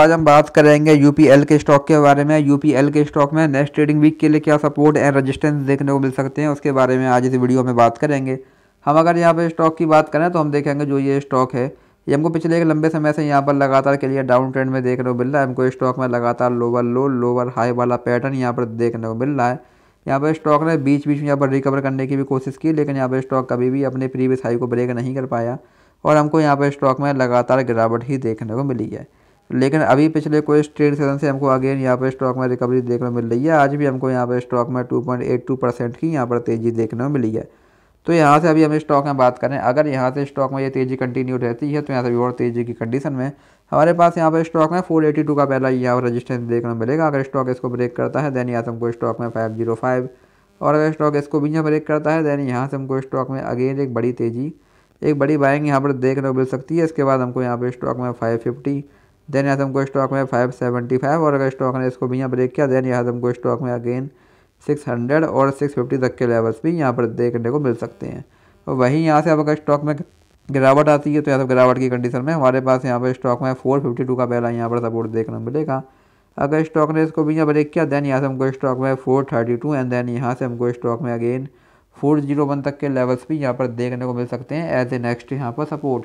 आज हम बात करेंगे यूपीएल के स्टॉक के बारे में यूपीएल के स्टॉक में नेक्स्ट ट्रेडिंग वीक के लिए क्या सपोर्ट एंड रेजिस्टेंस देखने को मिल सकते हैं उसके बारे में आज इस वीडियो में बात करेंगे हम अगर यहाँ पर स्टॉक की बात करें तो हम देखेंगे जो ये स्टॉक है ये हमको पिछले एक लंबे समय से यहाँ पर लगातार के लिए डाउन ट्रेंड में देखने को मिल रहा है हमको स्टॉक में लगातार लोअर लो लोअर हाई वाला पैटर्न यहाँ पर देखने को मिल रहा है यहाँ पर स्टॉक ने बीच बीच में यहाँ पर रिकवर करने की भी कोशिश की लेकिन यहाँ पर स्टॉक कभी भी अपने प्रीवियस हाई को ब्रेक नहीं कर पाया और हमको यहाँ पर स्टॉक में लगातार गिरावट ही देखने को मिली है लेकिन अभी पिछले कोई ट्रेड सेशन से हमको अगेन यहाँ पर स्टॉक में रिकवरी देखने को मिल रही है आज भी हमको यहाँ पर स्टॉक में टू परसेंट की यहाँ पर तेज़ी देखने को मिली है तो यहाँ से अभी हम स्टॉक में बात करें अगर यहाँ से स्टॉक में ये तेज़ी कंटिन्यू रहती है तो यहाँ से भी और तेज़ी की कंडीशन में हमारे पास यहाँ पर स्टॉक में टू का पहला यहाँ पर रजिस्टेंस देखने मिलेगा अगर स्टॉक इसको ब्रेक करता है देन यहाँ से हमको स्टॉक में फाइव और अगर स्टॉक इसको भी यहाँ ब्रेक करता है देन यहाँ से हमको स्टॉक में अगेन एक बड़ी तेज़ी एक बड़ी बाइंग यहाँ पर देखने को मिल सकती है इसके बाद हमको यहाँ पर स्टॉक में फाइव फिफ्टी देन यहाँ से हमको स्टॉक में फाइव सेवेंटी फाइव और अगर स्टॉक ने इसको भी यहाँ ब्रेक किया देन यहाँ से हमको स्टॉक में अगेन सिक्स हंड्रेड और सिक्स फिफ्टी तक के लेवल्स भी यहाँ पर देखने को मिल सकते हैं और तो वहीं यहाँ से अब अगर स्टॉक में गिरावट आती है तो यहाँ से गिरावट की कंडीशन में हमारे पास यहाँ पर स्टॉक में फोर फिफ्टी टू का पहला यहाँ पर सपोर्ट देखने को मिलेगा अगर स्टॉक ने इसको भी यहाँ ब्रेक किया देन यहाँ से हमको स्टॉक में four thirty two and then यहाँ से हमको स्टॉक में अगेन फोर जीरो वन तक के लेवल्स भी यहाँ पर देखने को मिल सकते हैं एज ए नेक्स्ट यहाँ पर सपोर्ट